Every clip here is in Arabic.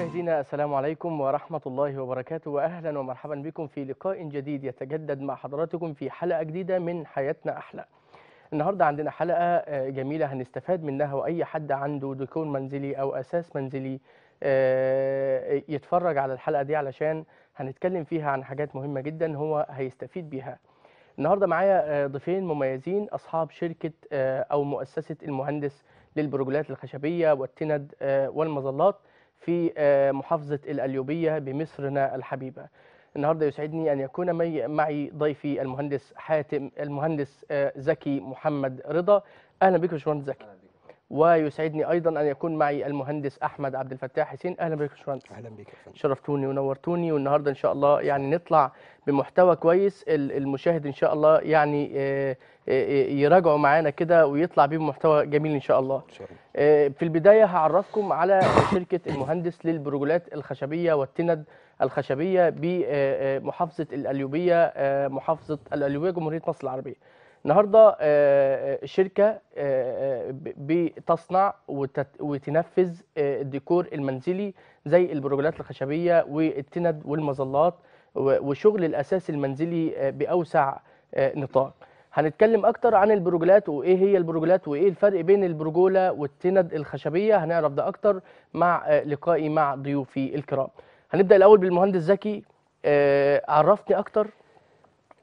مشاهدينا السلام عليكم ورحمة الله وبركاته وأهلا ومرحبا بكم في لقاء جديد يتجدد مع حضراتكم في حلقة جديدة من حياتنا أحلى النهاردة عندنا حلقة آه، جميلة هنستفاد منها وأي حد عنده ديكور منزلي أو أساس منزلي آه، يتفرج على الحلقة دي علشان هنتكلم فيها عن حاجات مهمة جدا هو هيستفيد بيها النهاردة معايا آه، ضيفين مميزين أصحاب شركة أو مؤسسة المهندس للبروجولات الخشبية والتند والمظلات في آه، محافظة الأليوبية بمصرنا الحبيبة النهارده يسعدني ان يكون معي ضيفي المهندس حاتم المهندس آه، زكي محمد رضا اهلا بك يا باشمهندس زكي ويسعدني ايضا ان يكون معي المهندس احمد عبد الفتاح حسين اهلا بك يا باشمهندس اهلا بك شرفتوني ونورتوني والنهارده ان شاء الله يعني نطلع بمحتوى كويس المشاهد ان شاء الله يعني آه، آه، آه، يراجعوا معانا كده ويطلع بيه محتوى جميل ان شاء الله في البدايه هعرفكم على شركه المهندس للبروجولات الخشبيه والتند الخشبيه بمحافظه الاليوبيه محافظه الاليوبيه جمهوريه مصر العربيه النهارده آه، آه، شركه آه، بتصنع وتنفذ الديكور المنزلي زي البروجولات الخشبيه والتند والمظلات وشغل الاساس المنزلي باوسع نطاق هنتكلم اكتر عن البروجولات وايه هي البروجولات وايه الفرق بين البروجوله والتند الخشبيه هنعرف ده اكتر مع لقائي مع ضيوفي الكرام هنبدا الاول بالمهندس زكي عرفني اكتر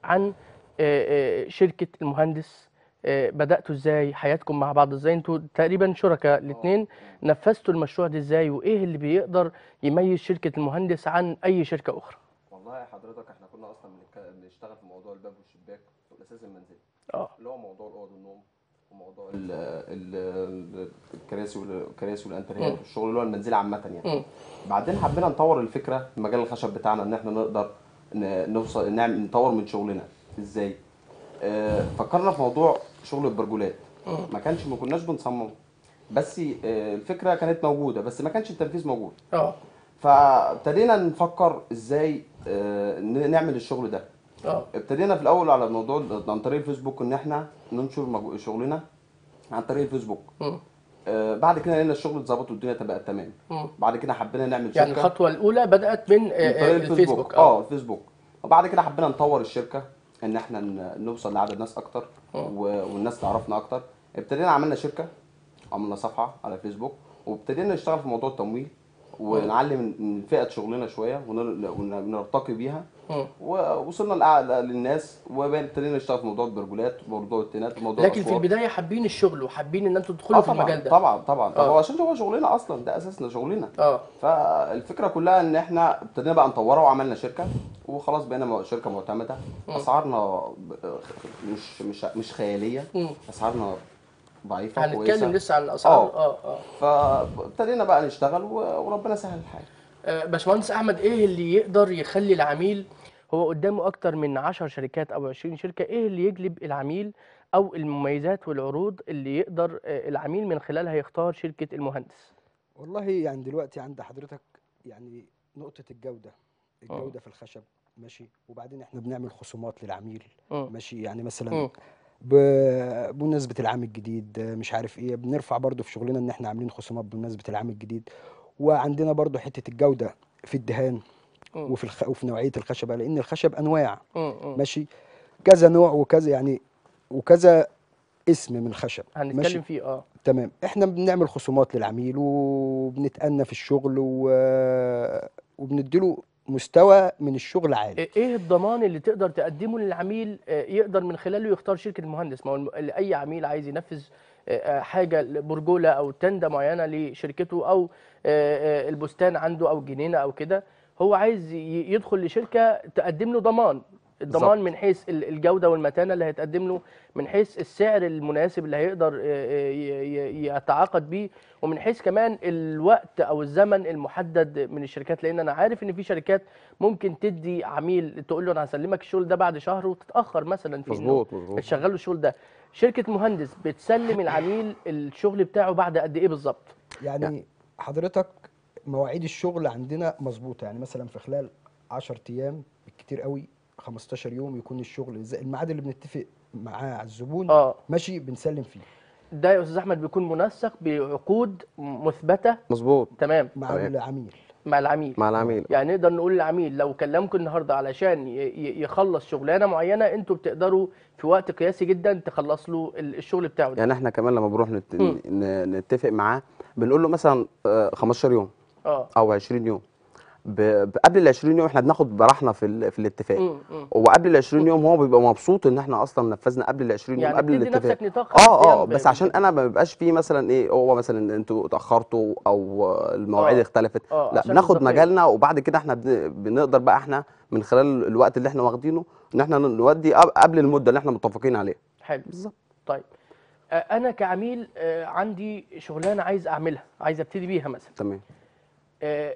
عن آه، آه، شركه المهندس آه، بداتوا ازاي حياتكم مع بعض ازاي انتوا تقريبا شركاء الاثنين نفذتوا المشروع ده ازاي وايه اللي بيقدر يميز شركه المهندس عن اي شركه اخرى والله حضرتك احنا كنا اصلا بنشتغل في موضوع الباب والشباك الاساس المنزلي اه اللي هو موضوع الاوض والنوم وموضوع الكراسي والكراسي والانتريات والشغل اللي هو المنزلي عامه يعني م. بعدين حبينا نطور الفكره في مجال الخشب بتاعنا ان احنا نقدر نوصل نعمل نطور من شغلنا ازاي آه فكرنا في موضوع شغل البرجولات ما كانش ما كناش بنصممه بس آه الفكره كانت موجوده بس ما كانش التنفيذ موجود اه فابتدينا نفكر ازاي آه نعمل الشغل ده اه ابتدينا في الاول على موضوع عن طريق الفيسبوك ان احنا ننشر شغلنا عن طريق الفيسبوك اه بعد كده لقينا الشغل اتظبط والدنيا تبقى تمام بعد كده حبينا نعمل يعني شركه يعني الخطوه الاولى بدات من, آه، من آه، الفيسبوك آه،, اه الفيسبوك وبعد كده حبينا نطور الشركه ان احنا نوصل لعدد ناس اكتر آه. والناس تعرفنا اكتر ابتدينا عملنا شركه عملنا صفحه على فيسبوك وابتدينا نشتغل في موضوع التمويل آه. ونعلم من فئه شغلنا شويه ونرتقي بيها آه. ووصلنا للناس وابتدينا نشتغل في موضوع البرجولات وموضوع التينات وموضوع لكن في البدايه حابين الشغل وحابين ان انتم تدخلوا آه في المجال ده طبعا طبعا طبعا عشان هو شغلنا اصلا ده اساسنا شغلنا اه فالفكره كلها ان احنا ابتدينا بقى نطوره وعملنا شركه وخلاص بقينا شركه معتمده اسعارنا مش مش مش خياليه اسعارنا ضعيفه هنتكلم لسه على الاسعار اه اه, آه. فابتدينا بقى نشتغل وربنا سهل الحال آه، باشمهندس احمد ايه اللي يقدر يخلي العميل هو قدامه اكتر من 10 شركات او 20 شركه ايه اللي يجلب العميل او المميزات والعروض اللي يقدر آه، العميل من خلالها يختار شركه المهندس والله يعني دلوقتي عند حضرتك يعني نقطه الجوده الجوده أوه. في الخشب ماشي وبعدين احنا بنعمل خصومات للعميل أوه. ماشي يعني مثلا ب- بمناسبة العام الجديد مش عارف ايه بنرفع برضو في شغلنا ان احنا عاملين خصومات بمناسبة العام الجديد وعندنا برضو حتة الجودة في الدهان أوه. وفي الخ... وفي نوعية الخشبة لأن الخشب أنواع أوه. أوه. ماشي كذا نوع وكذا يعني وكذا اسم من الخشب ماشي هنتكلم فيه اه تمام احنا بنعمل خصومات للعميل وبنتأنى في الشغل و... وبنديله مستوى من الشغل عالي إيه-, ايه الضمان اللي تقدر تقدمه للعميل آه، يقدر من خلاله يختار شركه المهندس ما هو اي عميل عايز ينفذ آه، آه، حاجه برجوله او تندة معينه لشركته او البستان عنده او جنينه او كده هو عايز يدخل لشركه تقدم له ضمان الضمان من حيث الجوده والمتانه اللي هيتقدم له من حيث السعر المناسب اللي هيقدر آه، آه، يتعاقد بيه ومن حيث كمان الوقت او الزمن المحدد من الشركات لان انا عارف ان في شركات ممكن تدي عميل تقول له انا هسلمك الشغل ده بعد شهر وتتاخر مثلا في مظبوط مظبوط تشغله الشغل ده شركه مهندس بتسلم العميل الشغل بتاعه بعد قد ايه بالظبط يعني, يعني حضرتك مواعيد الشغل عندنا مظبوطه يعني مثلا في خلال 10 ايام كتير قوي 15 يوم يكون الشغل زي الميعاد اللي بنتفق معاه على الزبون آه. ماشي بنسلم فيه ده يا استاذ احمد بيكون منسق بعقود مثبته مظبوط تمام مع طيب. العميل مع العميل مع العميل يعني نقدر نقول للعميل لو كلمكم النهارده علشان يخلص شغلانه معينه انتوا بتقدروا في وقت قياسي جدا تخلص له الشغل بتاعه ده. يعني احنا كمان لما بنروح نت... نتفق معاه بنقول له مثلا 15 آه، يوم اه او 20 يوم قبل ال 20 يوم احنا بناخد براحنا في في الاتفاق مم. وقبل ال 20 يوم هو بيبقى مبسوط ان احنا اصلا نفذنا قبل ال 20 يعني يوم قبل الاتفاق يعني نفسك نطاق اه اه بس عشان انا ما بيبقاش فيه مثلا ايه هو مثلا انتوا اتاخرتوا او المواعيد آه. اختلفت آه. لا بناخد مجالنا وبعد كده احنا بنقدر بقى احنا من خلال الوقت اللي احنا واخدينه ان احنا نودي قبل المده اللي احنا متفقين عليها حلو بالظبط طيب آه، انا كعميل آه، عندي شغلانه عايز اعملها عايز ابتدي بيها مثلا تمام آه،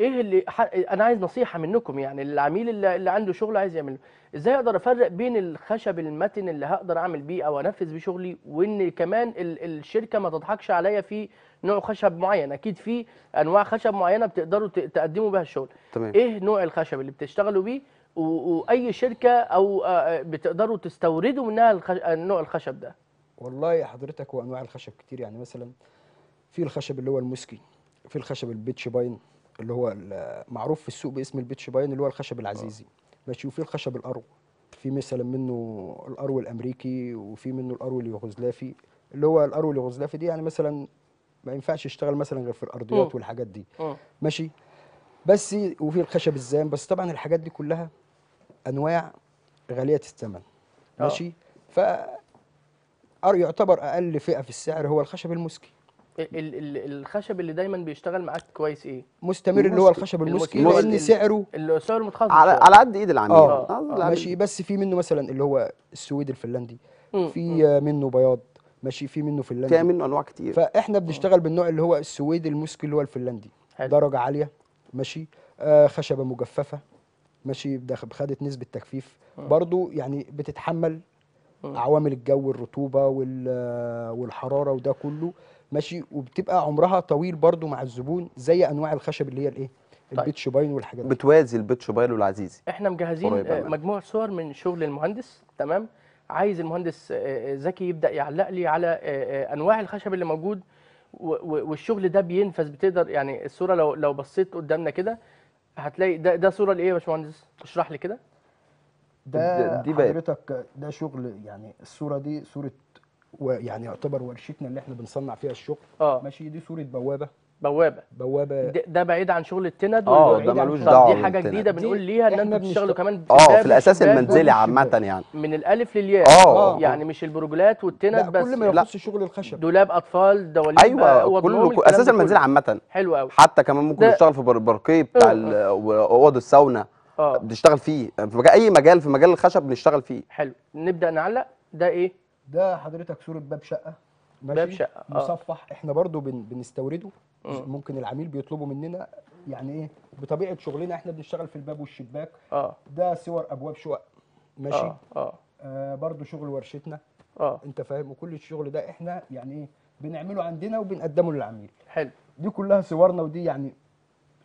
ايه اللي ح... انا عايز نصيحه منكم يعني العميل اللي, اللي عنده شغل عايز يعمله ازاي اقدر افرق بين الخشب المتن اللي هقدر اعمل بيه او انفذ بيه شغلي وان كمان ال... الشركه ما تضحكش عليا في نوع خشب معين اكيد في انواع خشب معينه بتقدروا ت... تقدموا بها الشغل تمام. ايه نوع الخشب اللي بتشتغلوا بيه و... واي شركه او آه، بتقدروا تستوردوا منها الخش... نوع الخشب ده والله يا حضرتك وانواع الخشب كتير يعني مثلا في الخشب اللي هو المسكي في الخشب البيتش باين اللي هو معروف في السوق باسم البيتش باين اللي هو الخشب العزيزي آه. ماشي وفي الخشب الارو في مثلا منه الارو الامريكي وفي منه الارو اليوغوسلافي اللي هو الارو اليوغوسلافي دي يعني مثلا ما ينفعش يشتغل مثلا غير في الارضيات أوه. والحاجات دي أوه. ماشي بس وفي الخشب الزان بس طبعا الحاجات دي كلها انواع غاليه الثمن آه. ماشي ف يعتبر اقل فئه في السعر هو الخشب المسكي الخشب اللي دايما بيشتغل معاك كويس ايه مستمر اللي هو الخشب المسكي لان سعره اللي سعره متخصص على, على قد ايد العميل اه, آه. ماشي بس في منه مثلا اللي هو السويد الفنلندي في منه بياض ماشي في منه فنلندي في منه انواع كتير فاحنا آه. بنشتغل بالنوع اللي هو السويد المسكي اللي هو الفنلندي حلو. درجه عاليه ماشي آه خشبه مجففه ماشي خدت نسبه تجفيف برضو يعني بتتحمل عوامل الجو الرطوبه والحراره وده كله ماشي وبتبقى عمرها طويل برضو مع الزبون زي انواع الخشب اللي هي الايه طيب. البيتش باين والحاجات دي بتوازي البيتش باين والعزيزي احنا مجهزين آه، مجموعه صور من شغل المهندس تمام عايز المهندس آه، آه، زكي يبدا يعلق لي على انواع الخشب اللي موجود والشغل ده بينفذ بتقدر يعني الصوره لو لو بصيت قدامنا كده هتلاقي ده ده صوره لايه يا باشمهندس اشرح لي كده ده دي حضرتك ده شغل يعني الصوره دي صوره ويعني يعتبر ورشتنا اللي احنا بنصنع فيها الشغل اه ماشي دي صوره بوابه بوابه بوابه ده بعيد عن شغل التند اه ده ملوش دعوه دي حاجه جديده بنقول ليها ان انتوا بتشتغلوا كمان اه في الاساس المنزلي عامه يعني من الالف للياء اه, آه. يعني مش البروجلات والتند بس كل ما يعني. يخص شغل الخشب دولاب اطفال دواليب ايوه آه، كله اساس المنزلي عامه حلو قوي حتى كمان ممكن تشتغل في باركيه بتاع آه. اوض الساونا اه بنشتغل فيه في اي مجال في مجال الخشب بنشتغل فيه حلو نبدا نعلق ده ايه ده حضرتك صوره باب شقه باب شقه آه. مصفح احنا برضو بن... بنستورده ممكن العميل بيطلبه مننا يعني ايه بطبيعه شغلنا احنا بنشتغل في الباب والشباك اه ده صور ابواب شقق ماشي اه, آه. آه برضو شغل ورشتنا اه انت فاهم وكل الشغل ده احنا يعني ايه بنعمله عندنا وبنقدمه للعميل حلو دي كلها صورنا ودي يعني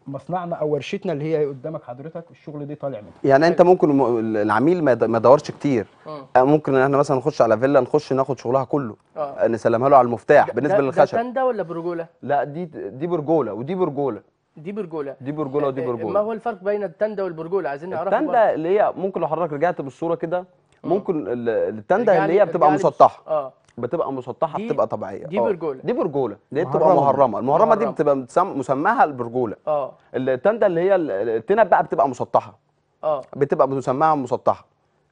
مصنعنا او ورشتنا اللي هي قدامك حضرتك الشغل ده طالع منها يعني انت ممكن العميل ما يدورش كتير أوه. آه، ممكن احنا مثلا نخش على فيلا نخش ناخد شغلها كله أوه. آه، نسلمها له على المفتاح ده بالنسبه ده للخشب ده ده ولا برجوله لا دي دي برجوله ودي برجوله دي برجوله دي برجوله ودي آه، برجوله ما هو الفرق بين التنده والبرجوله عايزين نعرف التنده اللي هي ممكن لو حضرتك رجعت بالصوره كده ممكن التنده اللي هي بتبقى مسطحه اه بتبقى مسطحه دي بتبقى طبيعيه دي آه. برجوله دي برجوله دي بتبقى مهرمه المهرمه دي بتبقى مسماها البرجوله اه التنده اللي هي التنب بقى بتبقى مسطحه اه بتبقى مسماها مسطحه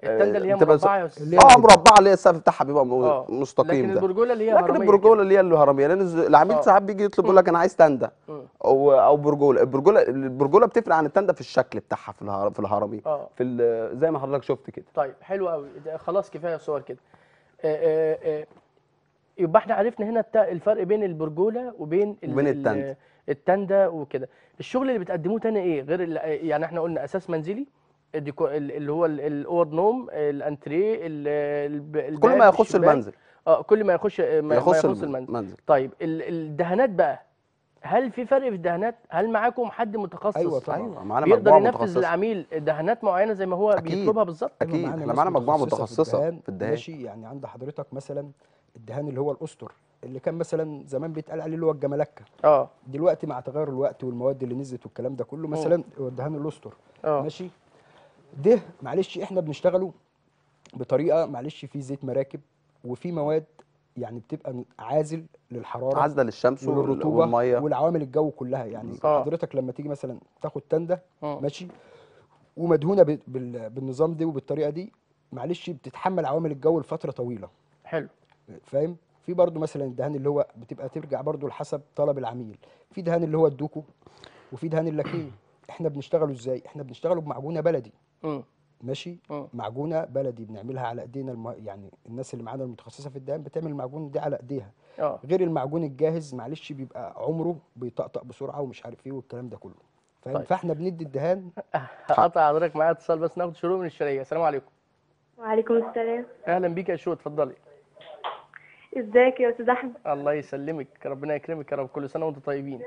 التنده اللي هي مربعه اه مربعه اللي هي السقف بتاعها بيبقى آه. مستقيم لكن ده البرجوله اللي هي لكن البرجوله اللي هي الهرميه لان العميل آه. ساعات بيجي يطلب يقول لك انا عايز تنده او او برجوله البرجوله البرجوله بتفرق عن التنده في الشكل بتاعها في الهرمي في الهرميه في زي ما حضرتك شفت كده طيب حلو قوي خلاص كفايه صور كده آه، آه، آه، يبقى احنا عرفنا هنا الفرق بين البرجوله وبين وبين التند التندا وكده الشغل اللي بتقدموه تاني ايه غير يعني احنا قلنا اساس منزلي اللي هو الاوض نوم الانتريه كل ما يخص المنزل اه كل ما يخش ما يخص, يخص المنزل. المنزل طيب الدهانات بقى هل في فرق في الدهانات؟ هل معاكم حد متخصص ايوه طبعا أيوة. معانا بيقدر ينفذ للعميل دهانات معينه زي ما هو أكيد. بيطلبها بالظبط؟ اكيد احنا معانا, مجموعه متخصصه في الدهان ماشي يعني عند حضرتك مثلا الدهان اللي هو الاسطر اللي كان مثلا زمان بيتقال عليه اللي هو الجملكه اه دلوقتي مع تغير الوقت والمواد اللي نزلت والكلام ده كله مثلا الدهان الاسطر اه ماشي ده معلش احنا بنشتغله بطريقه معلش في زيت مراكب وفي مواد يعني بتبقى عازل للحراره عازله للشمس والرطوبه والميه والعوامل الجو كلها يعني آه. حضرتك لما تيجي مثلا تاخد تنده آه. ماشي ومدهونه بالنظام ده وبالطريقه دي معلش بتتحمل عوامل الجو لفتره طويله حلو فاهم في برضو مثلا الدهان اللي هو بتبقى ترجع برضو لحسب طلب العميل في دهان اللي هو الدوكو وفي دهان اللاكيه احنا بنشتغله ازاي احنا بنشتغله بمعجونه بلدي م. ماشي أوه. معجونه بلدي بنعملها على ايدينا الم... يعني الناس اللي معانا المتخصصه في الدهان بتعمل المعجون دي على ايديها آه. غير المعجون الجاهز معلش بيبقى عمره بيطقطق بسرعه ومش عارف ايه والكلام ده كله فاهم طيب. فاحنا بندي الدهان هقطع حضرتك معايا اتصال بس ناخد شروق من الشرقيه السلام عليكم وعليكم السلام اهلا بيك يا شو اتفضلي ازيك يا استاذ احمد الله يسلمك ربنا يكرمك يا رب كل سنه وانتم طيبين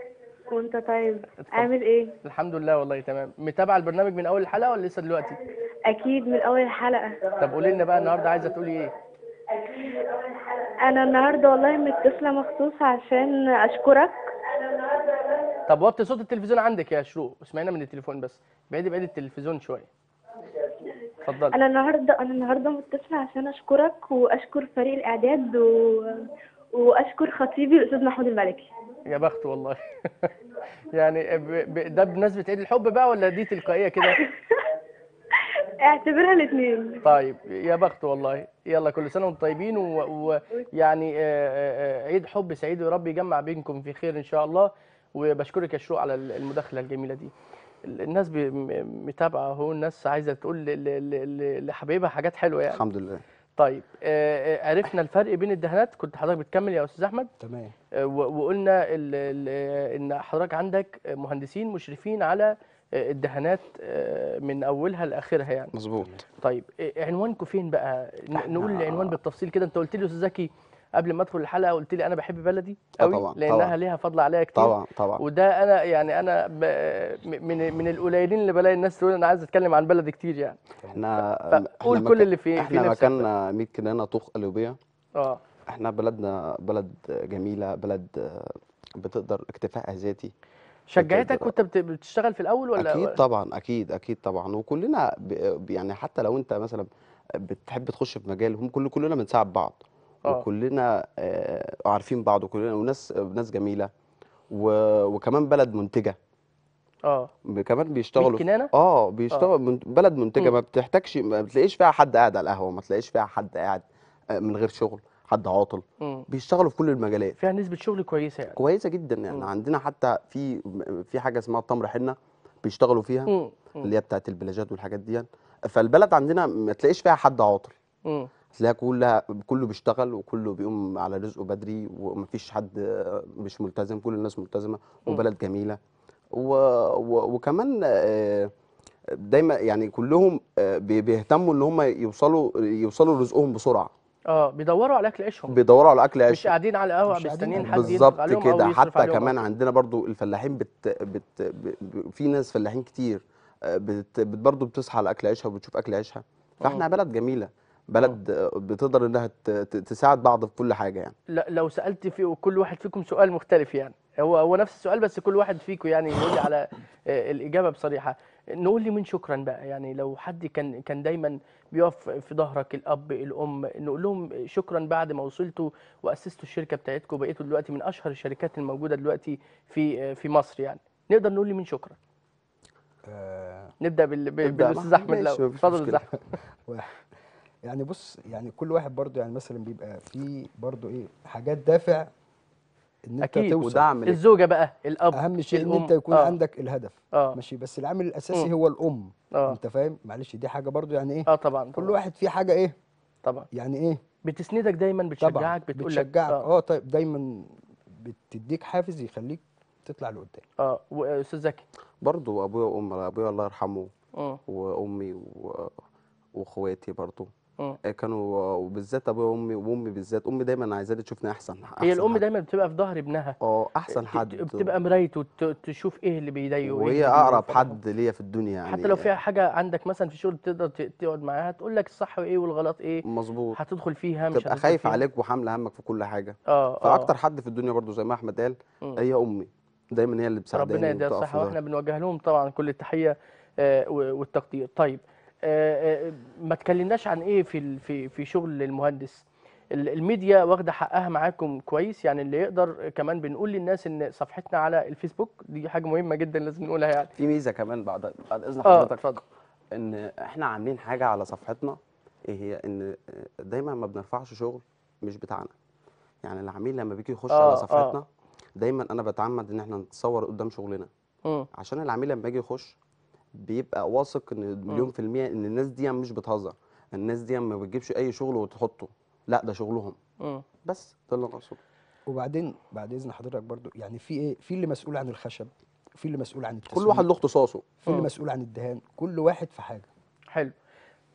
وانت طيب عامل ايه الحمد لله والله تمام متابعه البرنامج من اول الحلقه ولا لسه دلوقتي اكيد من اول الحلقه طب قولي لنا بقى النهارده عايزه تقولي ايه انا النهارده والله متصله مخصوص عشان اشكرك طب وطي صوت التلفزيون عندك يا شروق اسمعينا من التليفون بس بعدي بعيد التلفزيون شويه اتفضلي انا النهارده انا النهارده متصله عشان اشكرك واشكر فريق الاعداد و... واشكر خطيبي الاستاذ محمود الملكي يا بخت والله يعني ب... ب... ده بمناسبه عيد الحب بقى ولا دي تلقائيه كده اعتبرها الاثنين طيب يا بخت والله يلا كل سنه وانتم طيبين ويعني آه، آه، عيد حب سعيد ورب يجمع بينكم في خير ان شاء الله وبشكرك يا شروق على المداخله الجميله دي الناس متابعه اهو الناس عايزه تقول لحبايبها حاجات حلوه يعني الحمد لله طيب آه، عرفنا الفرق بين الدهانات كنت حضرتك بتكمل يا استاذ احمد تمام وقلنا ان حضرتك عندك مهندسين مشرفين على الدهانات آه، من اولها لاخرها يعني مظبوط طيب آه، عنوانكم فين بقى نقول العنوان بالتفصيل كده انت قلت لي يا استاذ زكي قبل ما ادخل الحلقه قلت لي انا بحب بلدي قوي آه، طبعا لانها طبعا ليها فضل عليا كتير طبعا طبعا وده انا يعني انا من من القليلين اللي بلاقي الناس تقول انا عايز اتكلم عن بلدي كتير يعني احنا قول كل اللي في احنا في مكاننا 100 كنانة طوخ قلوبيه اه احنا بلدنا بلد جميله بلد بتقدر اكتفاء ذاتي شجعتك وانت بتشتغل في الاول ولا اكيد طبعا اكيد اكيد طبعا وكلنا يعني حتى لو انت مثلا بتحب تخش في مجال هم كل كلنا بنساعد بعض أوه. وكلنا آه، عارفين بعض وكلنا وناس ناس جميله وكمان بلد منتجه اه كمان بيشتغلوا كنانة؟ آه،, اه بيشتغل من بلد منتجه ما بتحتاجش ما بتلاقيش فيها حد قاعد على القهوه ما تلاقيش فيها حد قاعد آه، من غير شغل حد عاطل مم. بيشتغلوا في كل المجالات فيها نسبه شغل كويسه يعني. كويسه جدا يعني مم. عندنا حتى في في حاجه اسمها التمر حنه بيشتغلوا فيها مم. اللي هي بتاعت البلاجات والحاجات دي يعني. فالبلد عندنا ما تلاقيش فيها حد عاطل مم. تلاقيها كلها كله بيشتغل وكله بيقوم على رزقه بدري ومفيش حد مش ملتزم كل الناس ملتزمه وبلد جميله و... و... وكمان آه، دايما يعني كلهم آه، بيهتموا ان هم يوصلوا يوصلوا لرزقهم بسرعه اه بيدوروا على اكل عيشهم بيدوروا على اكل عيشهم مش قاعدين على القهوه مستنيين حد بالظبط كده حتى كمان أو. عندنا برضو الفلاحين بت... بت... ب... في ناس فلاحين كتير آه، بت... بت... برضو بتصحى على اكل عيشها وبتشوف اكل عيشها فاحنا أوه. بلد جميله بلد أوه. بتقدر انها ت... ت... تساعد بعض في كل حاجه يعني لا لو سالت في كل واحد فيكم سؤال مختلف يعني هو هو نفس السؤال بس كل واحد فيكم يعني يقول على الاجابه بصريحه نقول لمين شكرا بقى يعني لو حد كان كان دايما بيقف في ظهرك الاب الام نقول لهم شكرا بعد ما وصلتوا واسستوا الشركه بتاعتكم بقيتوا دلوقتي من اشهر الشركات الموجوده دلوقتي في في مصر يعني نقدر نقول لمين شكرا آه، نبدا بال... بالاستاذ احمد لو اتفضل استاذ يعني بص يعني كل واحد برضو يعني مثلا بيبقى فيه برضو ايه حاجات دافع ان انت أكيد. توصل ودعم الزوجه بقى الاب اهم شيء الأم. ان انت يكون آه. عندك الهدف آه. ماشي بس العامل الاساسي م. هو الام آه. انت فاهم معلش دي حاجه برضو يعني ايه اه طبعا, طبعًا. كل واحد فيه حاجه ايه طبعا يعني ايه بتسندك دايما بتشجعك بتقول لك بتشجعك آه. اه طيب دايما بتديك حافز يخليك تطلع لقدام اه واستاذ آه، زكي برضه ابويا وامي ابويا الله يرحمه آه. وامي واخواتي برضه آه. آه، كانوا وبالذات ابويا وامي وامي بالذات امي دايما عايزاني تشوفني احسن, أحسن هي الام حد. دايما بتبقى في ظهر ابنها اه احسن حد بتبقى مرايته تشوف ايه اللي بيضايقه إيه وهي اقرب حد ليا في الدنيا يعني حتى لو فيها حاجه عندك مثلا في شغل تقدر تقعد معاها تقول لك الصح وايه والغلط ايه مظبوط هتدخل فيها مش تبقى خايف عليك وحامله همك في كل حاجه آه،, اه فاكتر حد في الدنيا برضو زي ما احمد قال هي امي دايما هي اللي بتساعدني ربنا يديها الصحه واحنا بنوجه لهم طبعا كل التحيه والتقدير طيب ما اتكلمناش عن ايه في في في شغل المهندس الميديا واخده حقها معاكم كويس يعني اللي يقدر كمان بنقول للناس ان صفحتنا على الفيسبوك دي حاجه مهمه جدا لازم نقولها يعني في ميزه كمان بعد بعد اذن آه. حضرتك اتفضل آه. ان احنا عاملين حاجه على صفحتنا ايه هي ان دايما ما بنرفعش شغل مش بتاعنا يعني العميل لما بيجي يخش آه على آه. صفحتنا آه. دايما انا بتعمد ان احنا نتصور قدام شغلنا م. عشان العميل لما يجي يخش بيبقى واثق ان مليون آه. في الميه ان الناس دي مش بتهزر الناس دي ما بتجيبش اي شغل وتحطه لا ده شغلهم مم. آه. بس ده اللي انا اقصده وبعدين بعد اذن حضرتك برضو يعني في ايه في اللي مسؤول عن الخشب في اللي مسؤول عن التسويق كل واحد له اختصاصه في اللي آه. مسؤول عن الدهان كل واحد في حاجه حلو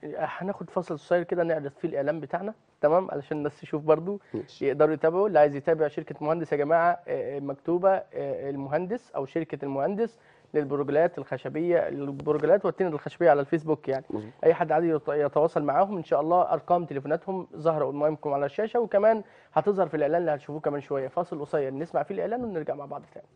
هناخد فاصل قصير كده نعرض فيه الاعلان بتاعنا تمام علشان الناس تشوف برضو يقدروا يتابعوا اللي عايز يتابع شركه مهندس يا جماعه مكتوبه المهندس او شركه المهندس للبروجلات الخشبيه البروجلات والتنر الخشبيه على الفيسبوك يعني مزبط. اي حد عادي يتواصل معاهم ان شاء الله ارقام تليفوناتهم ظاهره قدامكم على الشاشه وكمان هتظهر في الاعلان اللي هتشوفوه كمان شويه فاصل قصير نسمع فيه الاعلان ونرجع مع بعض تاني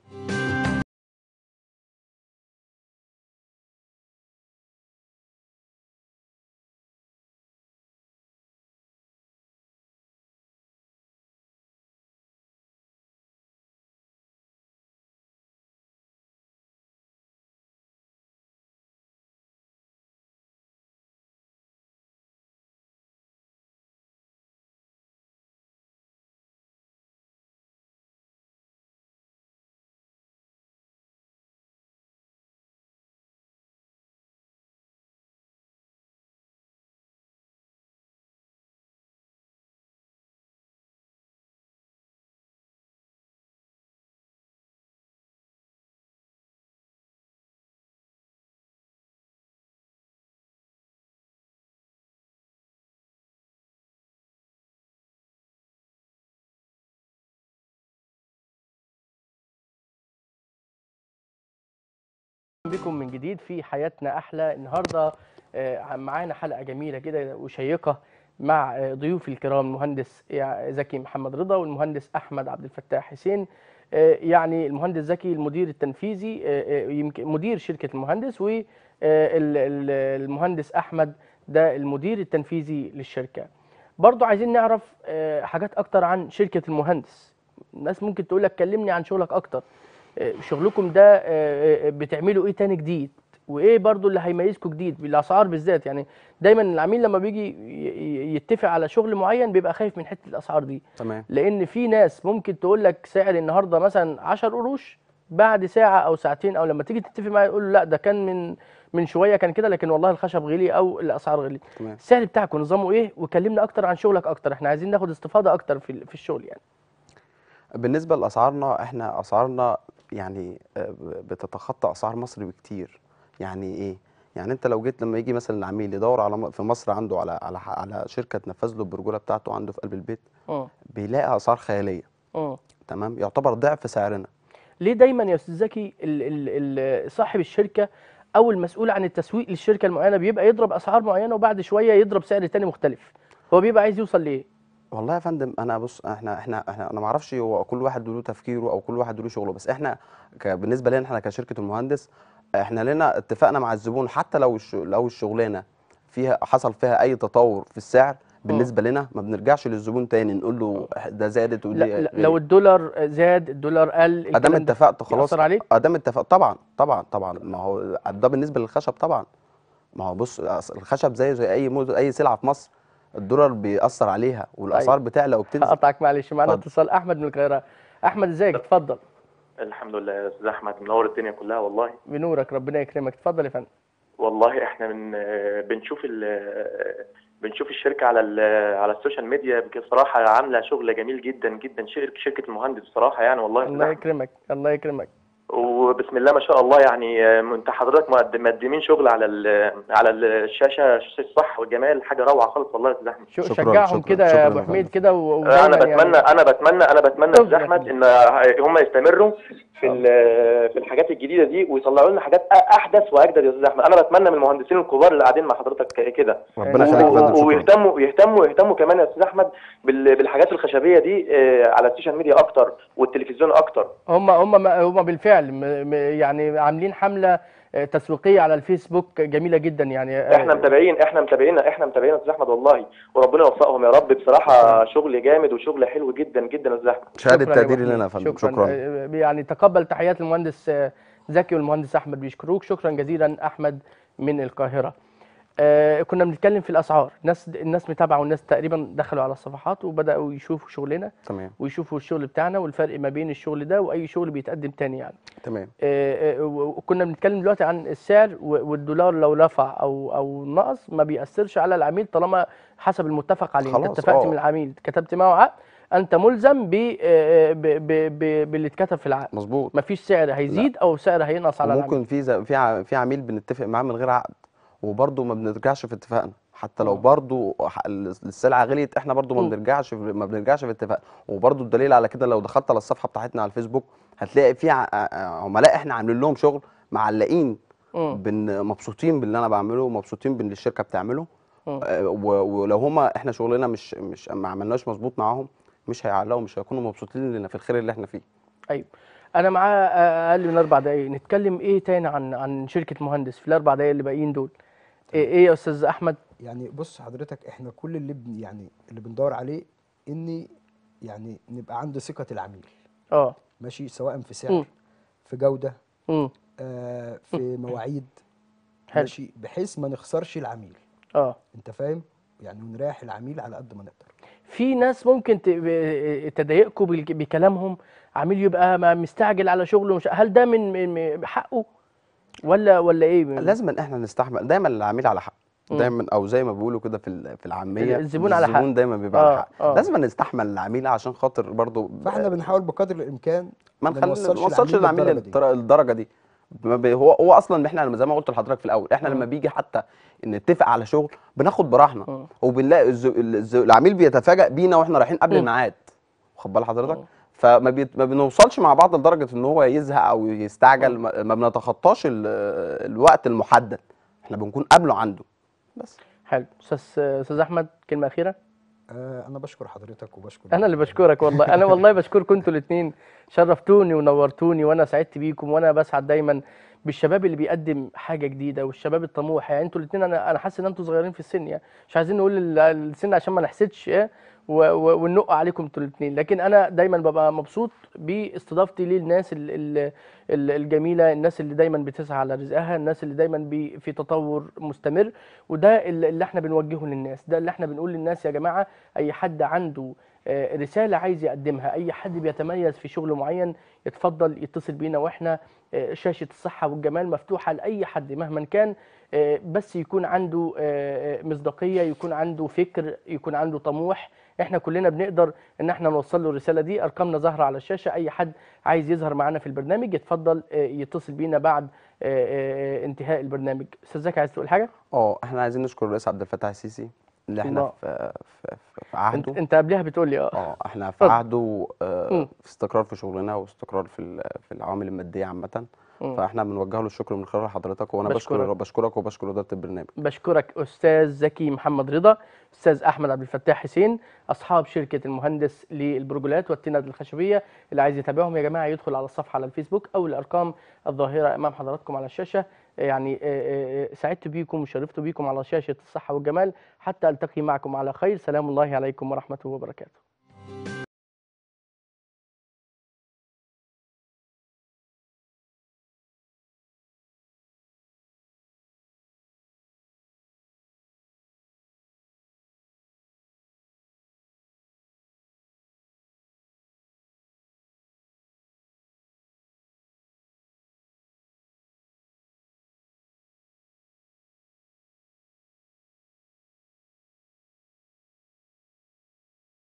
بكم من جديد في حياتنا احلى النهارده آه، معانا حلقه جميله كده وشيقه مع آه، ضيوف الكرام المهندس زكي محمد رضا والمهندس احمد عبد الفتاح حسين آه، يعني المهندس زكي المدير التنفيذي يمكن مدير شركه المهندس والمهندس احمد ده المدير التنفيذي للشركه برضو عايزين نعرف حاجات اكتر عن شركه المهندس الناس ممكن تقول لك كلمني عن شغلك اكتر آه، شغلكم ده آه، آه، بتعملوا ايه تاني جديد وايه برضو اللي هيميزكم جديد بالاسعار بالذات يعني دايما العميل لما بيجي يتفق على شغل معين بيبقى خايف من حته الاسعار دي تمام لان في ناس ممكن تقول لك سعر النهارده مثلا 10 قروش بعد ساعه او ساعتين او لما تيجي تتفق معايا يقول له لا ده كان من من شويه كان كده لكن والله الخشب غلي او الاسعار تمام. السعر بتاعكم نظامه ايه وكلمنا اكتر عن شغلك اكتر احنا عايزين ناخد استفاضه اكتر في في الشغل يعني بالنسبه لاسعارنا احنا اسعارنا يعني آه، بتتخطى اسعار مصر بكتير يعني ايه يعني انت لو جيت لما يجي مثلا العميل يدور على في مصر عنده على على على شركه تنفذ له البرجوله بتاعته عنده في قلب البيت اه بيلاقي اسعار خياليه اه تمام يعتبر ضعف سعرنا ليه دايما يا استاذ زكي صاحب الشركه او المسؤول عن التسويق للشركه المعينه بيبقى يضرب اسعار معينه وبعد شويه يضرب سعر تاني مختلف هو بيبقى عايز يوصل لايه والله يا فندم انا بص احنا احنا احنا انا ما اعرفش هو كل واحد له تفكيره او كل واحد له شغله بس احنا بالنسبه لنا احنا كشركه المهندس احنا لنا اتفقنا مع الزبون حتى لو لو الشغلانه فيها حصل فيها اي تطور في السعر آه. بالنسبه لنا ما بنرجعش للزبون تاني نقول له ده زادت ودي لا لو الدولار زاد الدولار قل ادام آه، اتفقت خلاص ادام آه، اتفقت طبعا طبعا طبعا ما هو ده بالنسبه للخشب طبعا ما هو بص الخشب زيه زي اي اي سلعه في مصر الدولار بيأثر عليها والاسعار أيوة. بتعلى وبتنزل هقطعك معلش معانا اتصال احمد من القاهره احمد ازيك اتفضل الحمد لله يا استاذ احمد منور الدنيا كلها والله بنورك ربنا يكرمك اتفضل يا فندم والله احنا من بنشوف بنشوف الشركه على على السوشيال ميديا بصراحه عامله شغل جميل جدا جدا شركه المهندس بصراحه يعني والله الله يكرمك الله يكرمك وبسم الله ما شاء الله يعني آه، انت حضرتك مقدمين شغل على على الشاشه الصح والجمال حاجه روعه خالص والله تزحمت شجعهم كده يا ابو حميد كده آه، انا يعني. بتمنى يعني انا بتمنى انا بتمنى احمد ان آه، هم يستمروا في في الحاجات الجديده دي ويطلعوا لنا حاجات احدث واجدد يا استاذ احمد انا بتمنى من المهندسين الكبار اللي قاعدين مع حضرتك كده ربنا يخليك ويهتموا يهتموا يهتموا كمان يا استاذ احمد بالحاجات الخشبيه دي على السوشيال ميديا اكتر والتلفزيون اكتر هم هم هم بالفعل بالفعل يعني عاملين حمله تسويقيه على الفيسبوك جميله جدا يعني احنا متابعين احنا متابعين احنا متابعين استاذ احمد والله وربنا يوفقهم يا رب بصراحه شغل جامد وشغل حلو جدا جدا يا استاذ احمد شهاده تقدير لنا يا فندم شكرا, شكرا. آه، يعني تقبل تحيات المهندس زكي آه، والمهندس احمد بيشكروك شكرا جزيلا احمد من القاهره آه كنا بنتكلم في الاسعار الناس الناس متابعه والناس تقريبا دخلوا على الصفحات وبداوا يشوفوا شغلنا تمام ويشوفوا الشغل بتاعنا والفرق ما بين الشغل ده واي شغل بيتقدم تاني يعني تمام آه, آه،, آه، بنتكلم دلوقتي عن السعر والدولار لو رفع او او نقص ما بياثرش على العميل طالما حسب المتفق عليه انت اتفقت آه. من العميل كتبت معه عقد انت ملزم ب باللي اتكتب في العقد مظبوط مفيش سعر هيزيد لا. او سعر هينقص على ممكن العميل ممكن في في عميل بنتفق معاه من غير عقد وبرضه ما بنرجعش في اتفاقنا حتى لو آه. برضه السلعه غليت احنا برضه ما آه. بنرجعش ما بنرجعش في اتفاقنا وبرضه الدليل على كده لو دخلت على الصفحه بتاعتنا على الفيسبوك هتلاقي في آه، عملاء احنا عاملين لهم شغل معلقين بن مبسوطين باللي انا بعمله ومبسوطين باللي الشركه بتعمله ولو هما احنا شغلنا مش مش ما عملناش مظبوط معاهم مش هيعلقوا مش هيكونوا مبسوطين لنا في الخير اللي احنا فيه ايوه انا معاه اقل من اربع دقائق نتكلم ايه تاني عن عن شركه مهندس في الاربع دقائق اللي باقيين دول ايه ايه يا استاذ احمد يعني بص حضرتك احنا كل اللي بن يعني اللي بندور عليه ان يعني نبقى عند ثقه العميل اه ماشي سواء في سعر م. في جوده م. آه في م. مواعيد حلو. ماشي بحيث ما نخسرش العميل اه انت فاهم يعني ونريح العميل على قد ما نقدر في ناس ممكن تضايقكم بكلامهم عميل يبقى مستعجل على شغله مش هل ده من حقه ولا ولا ايه لازم ان احنا نستحمل دايما العميل على حق دايما او زي ما بيقولوا كده في في العاميه الزبون على حق الزبون دايما بيبقى آه على حق آه لازم نستحمل العميل عشان خاطر برضه فاحنا بنحاول بقدر الامكان ما نوصلش العميل للدرجه دي هو هو اصلا احنا زي ما قلت لحضرتك في الاول احنا لما بيجي حتى نتفق على شغل بناخد براحنا وبنلاقي العميل بيتفاجئ بينا واحنا رايحين قبل الميعاد واخد بال حضرتك فما بي... ما بنوصلش مع بعض لدرجه ان هو يزهق او يستعجل ما, ما بنتخطاش ال... الوقت المحدد احنا بنكون قبله عنده بس حلو استاذ استاذ احمد كلمه اخيره آه، انا بشكر حضرتك وبشكر انا اللي بشكرك والله انا والله بشكركم انتوا الاثنين شرفتوني ونورتوني وانا سعدت بيكم وانا بسعد دايما بالشباب اللي بيقدم حاجه جديده والشباب الطموح يعني انتوا الاثنين انا انا حاسس ان انتوا صغيرين في السن يعني مش عايزين نقول السن عشان ما نحسدش إيه؟ وننق عليكم انتوا الاثنين لكن انا دايما ببقى مبسوط باستضافتي للناس الجميله الناس اللي دايما بتسعى على رزقها الناس اللي دايما في تطور مستمر وده اللي احنا بنوجهه للناس ده اللي احنا بنقول للناس يا جماعه اي حد عنده آه، رساله عايز يقدمها اي حد بيتميز في شغل معين يتفضل يتصل بينا واحنا آه، شاشه الصحه والجمال مفتوحه لاي حد مهما كان آه، بس يكون عنده مصداقيه يكون عنده فكر يكون عنده طموح احنا كلنا بنقدر ان احنا نوصل له الرساله دي ارقامنا ظاهره على الشاشه اي حد عايز يظهر معانا في البرنامج يتفضل يتصل بينا بعد انتهاء البرنامج استاذ زكي عايز تقول حاجه اه احنا عايزين نشكر الرئيس عبد الفتاح السيسي اللي احنا في, في, في عهده انت, انت قبلها بتقول لي اه اه احنا في عهده آه، في استقرار في شغلنا واستقرار في في العوامل الماديه عامه فاحنا بنوجه له الشكر من خلال حضرتك وانا بشكرك بشكر بشكرك وبشكر اداره البرنامج بشكرك استاذ زكي محمد رضا استاذ احمد عبد الفتاح حسين اصحاب شركه المهندس للبرجولات والتند الخشبيه اللي عايز يتابعهم يا جماعه يدخل على الصفحه على الفيسبوك او الارقام الظاهره امام حضراتكم على الشاشه يعني آه، آه، آه، سعدت بيكم وشرفت بيكم على شاشة الصحة والجمال حتى ألتقي معكم على خير سلام الله عليكم ورحمته وبركاته